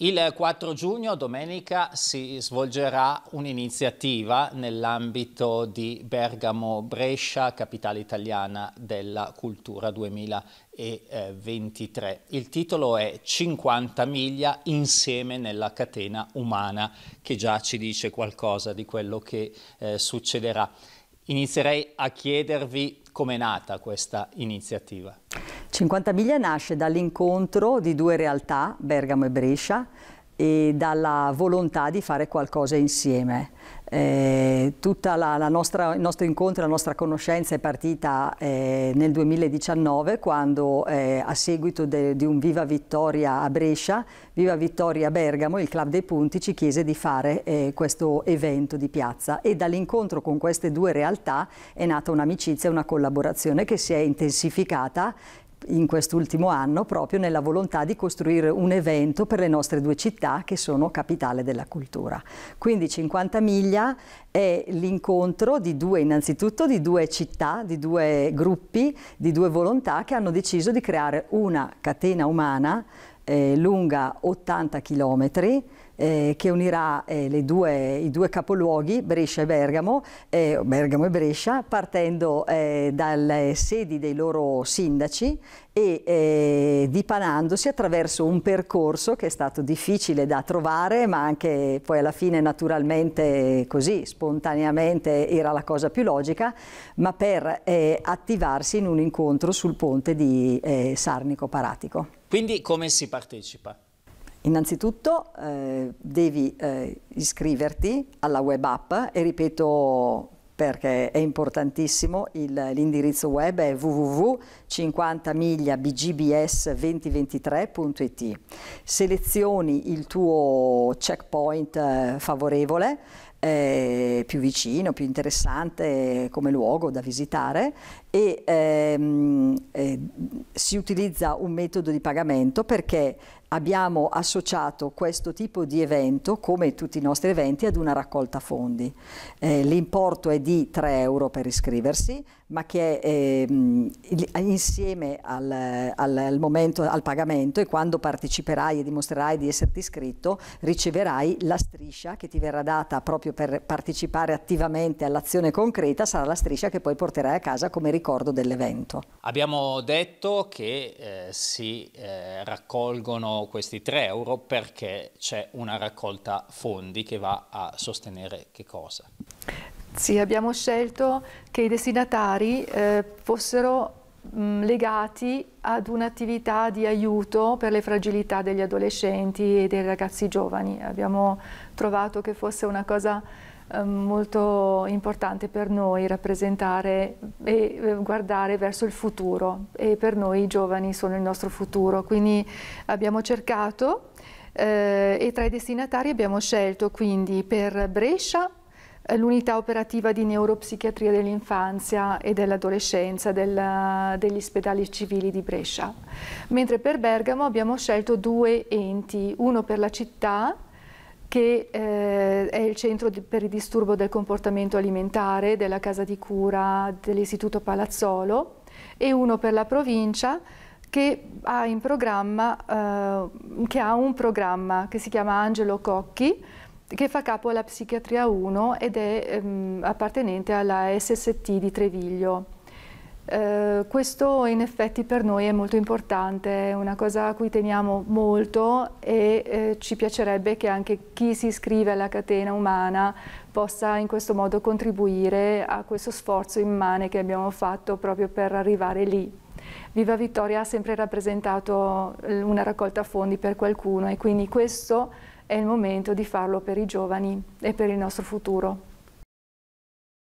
Il 4 giugno, domenica, si svolgerà un'iniziativa nell'ambito di Bergamo Brescia, capitale italiana della cultura 2023. Eh, Il titolo è 50 miglia insieme nella catena umana, che già ci dice qualcosa di quello che eh, succederà. Inizierei a chiedervi com'è nata questa iniziativa. 50 miglia nasce dall'incontro di due realtà, Bergamo e Brescia, e dalla volontà di fare qualcosa insieme. Eh, tutto il nostro incontro, la nostra conoscenza è partita eh, nel 2019 quando eh, a seguito de, di un Viva Vittoria a Brescia, Viva Vittoria a Bergamo, il Club dei Punti ci chiese di fare eh, questo evento di piazza e dall'incontro con queste due realtà è nata un'amicizia, una collaborazione che si è intensificata in quest'ultimo anno proprio nella volontà di costruire un evento per le nostre due città che sono capitale della cultura. Quindi 50 miglia è l'incontro di due, innanzitutto di due città, di due gruppi, di due volontà che hanno deciso di creare una catena umana eh, lunga 80 chilometri eh, che unirà eh, due, i due capoluoghi, Brescia e Bergamo, eh, Bergamo e Brescia, partendo eh, dalle sedi dei loro sindaci e eh, dipanandosi attraverso un percorso che è stato difficile da trovare, ma anche poi alla fine naturalmente così, spontaneamente era la cosa più logica, ma per eh, attivarsi in un incontro sul ponte di Sarnico Paratico. Quindi come si partecipa? Innanzitutto eh, devi eh, iscriverti alla web app e ripeto perché è importantissimo, l'indirizzo web è www.50migliabgbs2023.it. Selezioni il tuo checkpoint eh, favorevole, eh, più vicino, più interessante come luogo da visitare e ehm, eh, si utilizza un metodo di pagamento perché abbiamo associato questo tipo di evento, come tutti i nostri eventi, ad una raccolta fondi. Eh, l'importo è di 3 euro per iscriversi, ma che eh, insieme al, al, al, momento, al pagamento e quando parteciperai e dimostrerai di esserti iscritto, riceverai la striscia che ti verrà data proprio per partecipare attivamente all'azione concreta, sarà la striscia che poi porterai a casa come ricordo dell'evento. Abbiamo detto che eh, si eh, raccolgono questi 3 euro perché c'è una raccolta fondi che va a sostenere che cosa? Sì, abbiamo scelto che i destinatari eh, fossero mh, legati ad un'attività di aiuto per le fragilità degli adolescenti e dei ragazzi giovani. Abbiamo trovato che fosse una cosa Ehm, molto importante per noi rappresentare e eh, guardare verso il futuro e per noi i giovani sono il nostro futuro, quindi abbiamo cercato eh, e tra i destinatari abbiamo scelto quindi per Brescia eh, l'unità operativa di neuropsichiatria dell'infanzia e dell'adolescenza del, degli ospedali civili di Brescia, mentre per Bergamo abbiamo scelto due enti, uno per la città che eh, è il centro di, per il disturbo del comportamento alimentare della casa di cura dell'Istituto Palazzolo e uno per la provincia che ha, eh, che ha un programma che si chiama Angelo Cocchi che fa capo alla psichiatria 1 ed è ehm, appartenente alla SST di Treviglio. Eh, questo in effetti per noi è molto importante, è una cosa a cui teniamo molto e eh, ci piacerebbe che anche chi si iscrive alla catena umana possa in questo modo contribuire a questo sforzo immane che abbiamo fatto proprio per arrivare lì. Viva Vittoria ha sempre rappresentato una raccolta fondi per qualcuno e quindi questo è il momento di farlo per i giovani e per il nostro futuro.